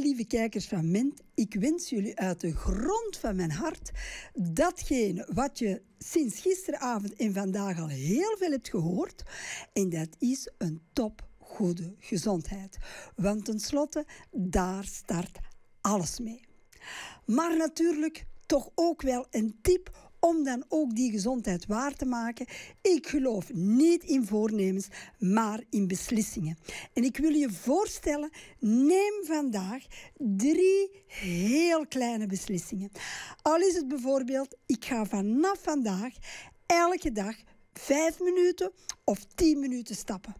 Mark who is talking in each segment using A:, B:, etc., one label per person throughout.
A: lieve kijkers van Mint, ik wens jullie uit de grond van mijn hart datgene wat je sinds gisteravond en vandaag al heel veel hebt gehoord. En dat is een top goede gezondheid. Want tenslotte, daar start alles mee. Maar natuurlijk toch ook wel een tip om dan ook die gezondheid waar te maken. Ik geloof niet in voornemens, maar in beslissingen. En ik wil je voorstellen, neem vandaag drie heel kleine beslissingen. Al is het bijvoorbeeld, ik ga vanaf vandaag elke dag vijf minuten of tien minuten stappen.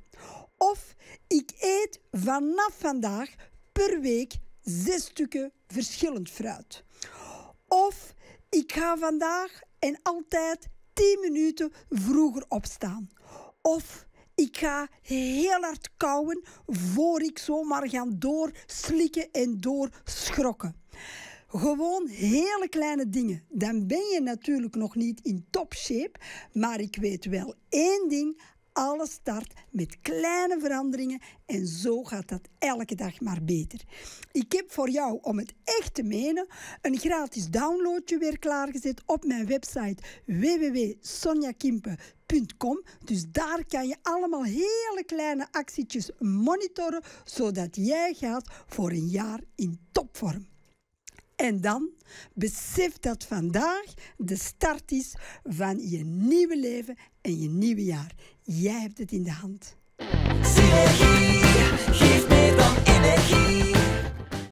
A: Of ik eet vanaf vandaag per week zes stukken verschillend fruit. Of ik ga vandaag en altijd 10 minuten vroeger opstaan. Of ik ga heel hard kauwen voor ik zomaar ga doorslikken en doorschrokken. Gewoon hele kleine dingen. Dan ben je natuurlijk nog niet in topshape. Maar ik weet wel één ding. Alles start met kleine veranderingen en zo gaat dat elke dag maar beter. Ik heb voor jou, om het echt te menen, een gratis downloadje weer klaargezet op mijn website www.sonjakimpe.com. Dus daar kan je allemaal hele kleine actietjes monitoren, zodat jij gaat voor een jaar in topvorm. En dan besef dat vandaag de start is van je nieuwe leven en je nieuwe jaar. Jij hebt het in de hand.